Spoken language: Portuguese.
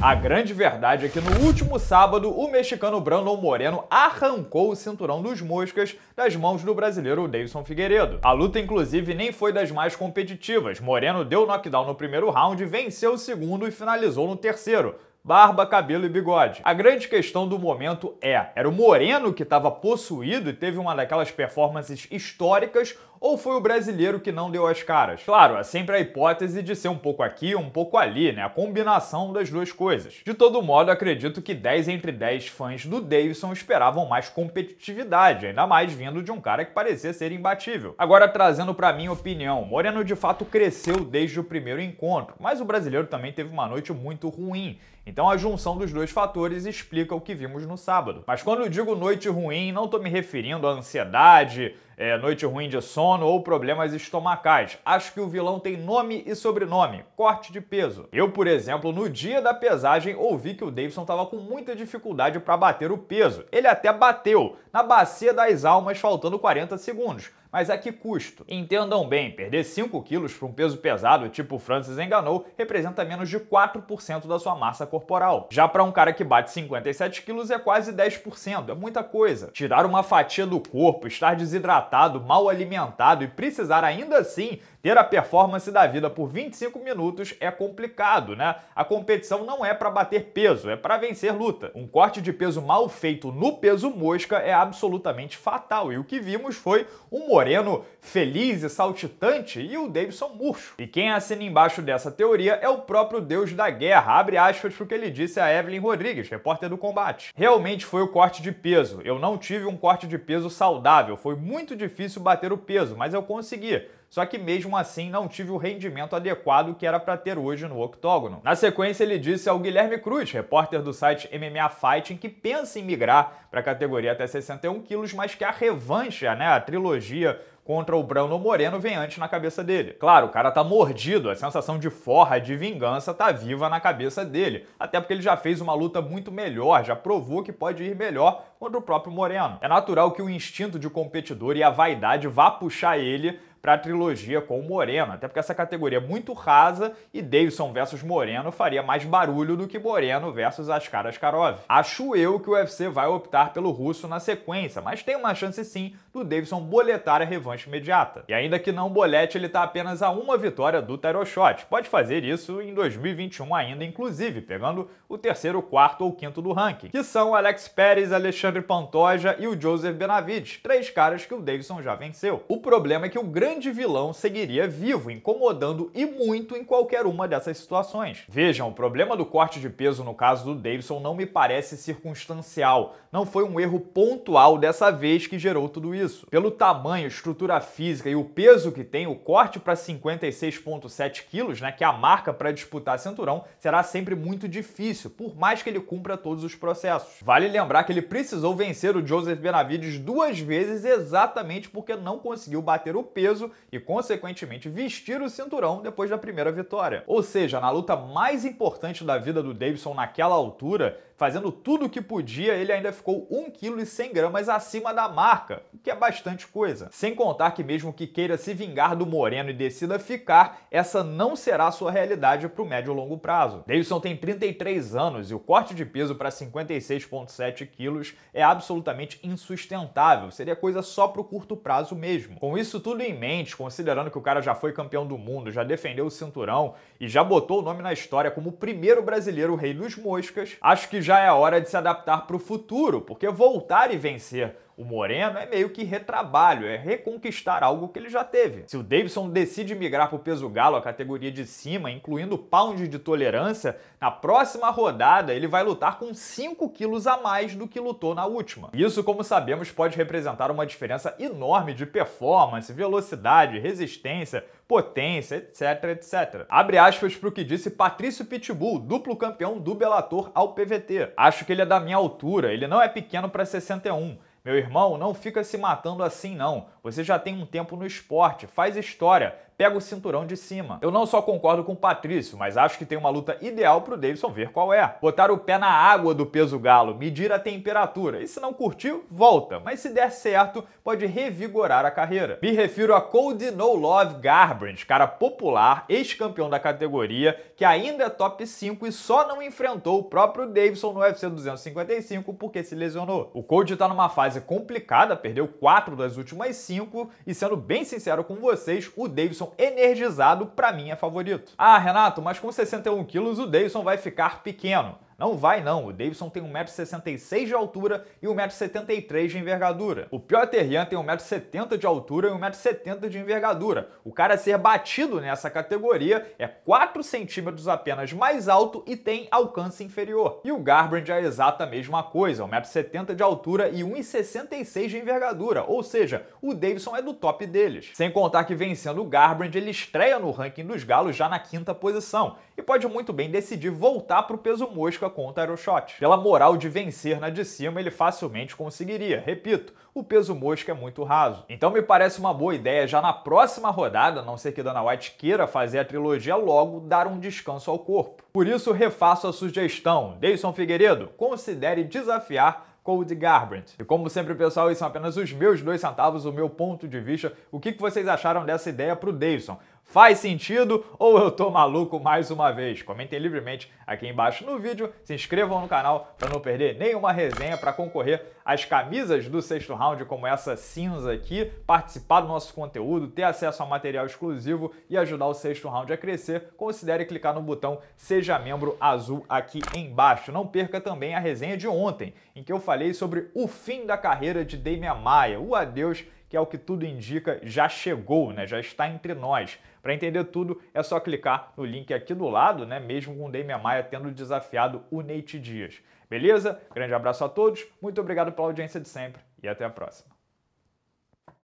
A grande verdade é que no último sábado, o mexicano Brandon Moreno arrancou o cinturão dos moscas das mãos do brasileiro Davidson Figueiredo. A luta, inclusive, nem foi das mais competitivas. Moreno deu knockdown no primeiro round, venceu o segundo e finalizou no terceiro, barba, cabelo e bigode. A grande questão do momento é: era o Moreno que estava possuído e teve uma daquelas performances históricas ou foi o brasileiro que não deu as caras? Claro, há é sempre a hipótese de ser um pouco aqui, um pouco ali, né? A combinação das duas coisas. De todo modo, acredito que 10 entre 10 fãs do Davidson esperavam mais competitividade, ainda mais vindo de um cara que parecia ser imbatível. Agora, trazendo para minha opinião, Moreno de fato cresceu desde o primeiro encontro, mas o brasileiro também teve uma noite muito ruim então a junção dos dois fatores explica o que vimos no sábado. Mas quando eu digo noite ruim, não estou me referindo à ansiedade, é, noite ruim de sono ou problemas estomacais. Acho que o vilão tem nome e sobrenome, corte de peso. Eu, por exemplo, no dia da pesagem ouvi que o Davidson estava com muita dificuldade para bater o peso. Ele até bateu na bacia das almas faltando 40 segundos. Mas a que custo? Entendam bem, perder 5 quilos para um peso pesado, tipo o Francis enganou, representa menos de 4% da sua massa corporal. Já para um cara que bate 57 quilos é quase 10%, é muita coisa. Tirar uma fatia do corpo, estar desidratado, mal alimentado e precisar ainda assim ter a performance da vida por 25 minutos é complicado, né? A competição não é para bater peso, é para vencer luta. Um corte de peso mal feito no peso mosca é absolutamente fatal. E o que vimos foi um moreno feliz e saltitante e o Davidson murcho. E quem assina embaixo dessa teoria é o próprio deus da guerra. Abre aspas pro que ele disse a Evelyn Rodrigues, repórter do combate. Realmente foi o corte de peso. Eu não tive um corte de peso saudável. Foi muito difícil bater o peso, mas eu consegui só que mesmo assim não tive o rendimento adequado que era para ter hoje no octógono. Na sequência, ele disse ao Guilherme Cruz, repórter do site MMA Fighting, que pensa em migrar para a categoria até 61 quilos, mas que a revancha, né, a trilogia contra o Bruno Moreno vem antes na cabeça dele. Claro, o cara tá mordido, a sensação de forra, de vingança tá viva na cabeça dele, até porque ele já fez uma luta muito melhor, já provou que pode ir melhor contra o próprio Moreno. É natural que o instinto de competidor e a vaidade vá puxar ele para a trilogia com o Moreno, até porque essa categoria é muito rasa e Davidson versus Moreno faria mais barulho do que Moreno versus Askar Askarov. Acho eu que o UFC vai optar pelo russo na sequência, mas tem uma chance sim do Davidson boletar a revanche imediata. E ainda que não bolete, ele está apenas a uma vitória do Tyroshot. Pode fazer isso em 2021 ainda, inclusive, pegando o terceiro, quarto ou quinto do ranking, que são Alex Pérez, Alexandre Pantoja e o Joseph Benavides, três caras que o Davidson já venceu. O problema é que o grande grande vilão seguiria vivo, incomodando e muito em qualquer uma dessas situações. Vejam, o problema do corte de peso no caso do Davidson não me parece circunstancial. Não foi um erro pontual dessa vez que gerou tudo isso. Pelo tamanho, estrutura física e o peso que tem, o corte para 56,7 quilos, né, que é a marca para disputar cinturão, será sempre muito difícil, por mais que ele cumpra todos os processos. Vale lembrar que ele precisou vencer o Joseph Benavides duas vezes exatamente porque não conseguiu bater o peso peso e, consequentemente, vestir o cinturão depois da primeira vitória. Ou seja, na luta mais importante da vida do Davidson naquela altura, fazendo tudo o que podia, ele ainda ficou 1,1kg acima da marca, o que é bastante coisa. Sem contar que mesmo que queira se vingar do Moreno e decida ficar, essa não será a sua realidade para o médio e longo prazo. Davidson tem 33 anos e o corte de peso para 56,7 quilos é absolutamente insustentável, seria coisa só para o curto prazo mesmo. Com isso tudo em mente, considerando que o cara já foi campeão do mundo, já defendeu o cinturão e já botou o nome na história como o primeiro brasileiro rei dos moscas, acho que já é hora de se adaptar para o futuro, porque voltar e vencer o Moreno, é meio que retrabalho, é reconquistar algo que ele já teve. Se o Davidson decide migrar para o peso galo, a categoria de cima, incluindo o pound de tolerância, na próxima rodada ele vai lutar com 5 quilos a mais do que lutou na última. Isso, como sabemos, pode representar uma diferença enorme de performance, velocidade, resistência, potência, etc, etc. Abre aspas para o que disse Patrício Pitbull, duplo campeão do Bellator ao PVT. Acho que ele é da minha altura, ele não é pequeno para 61. Meu irmão, não fica se matando assim não. Você já tem um tempo no esporte, faz história, pega o cinturão de cima. Eu não só concordo com o Patrício, mas acho que tem uma luta ideal pro Davidson ver qual é. Botar o pé na água do peso galo, medir a temperatura, e se não curtiu, volta. Mas se der certo, pode revigorar a carreira. Me refiro a Cody No Love Garbrandt, cara popular, ex-campeão da categoria, que ainda é top 5 e só não enfrentou o próprio Davidson no UFC 255 porque se lesionou. O Cody tá numa fase complicada, perdeu 4 das últimas 5 e sendo bem sincero com vocês, o Davidson energizado para mim é favorito. Ah, Renato, mas com 61 quilos o Dayson vai ficar pequeno. Não vai não, o Davidson tem 1,66m de altura e 1,73m de envergadura. O Piotr Jan tem 1,70m de altura e 1,70m de envergadura. O cara a ser batido nessa categoria é 4 centímetros apenas mais alto e tem alcance inferior. E o Garbrandt é a exata mesma coisa, 1,70m de altura e 1,66m de envergadura, ou seja, o Davidson é do top deles. Sem contar que vencendo o Garbrandt, ele estreia no ranking dos galos já na quinta posição e pode muito bem decidir voltar para o peso mosca disputa contra Aeroshot. Pela moral de vencer na de cima, ele facilmente conseguiria. Repito, o peso mosca é muito raso. Então me parece uma boa ideia já na próxima rodada, a não ser que Dana White queira fazer a trilogia logo, dar um descanso ao corpo. Por isso, refaço a sugestão. Deison Figueiredo, considere desafiar Cold Garbrandt. E como sempre, pessoal, esses são apenas os meus dois centavos, o meu ponto de vista. O que vocês acharam dessa ideia pro Davidson? Faz sentido ou eu tô maluco mais uma vez? Comentem livremente aqui embaixo no vídeo, se inscrevam no canal para não perder nenhuma resenha para concorrer às camisas do sexto round, como essa cinza aqui, participar do nosso conteúdo, ter acesso a material exclusivo e ajudar o sexto round a crescer. Considere clicar no botão Seja Membro Azul aqui embaixo. Não perca também a resenha de ontem, em que eu falei sobre o fim da carreira de Damian Maia, o adeus que é o que tudo indica, já chegou, né? já está entre nós. Para entender tudo, é só clicar no link aqui do lado, né? mesmo com o Damian Maia tendo desafiado o Nate Dias. Beleza? Grande abraço a todos, muito obrigado pela audiência de sempre e até a próxima.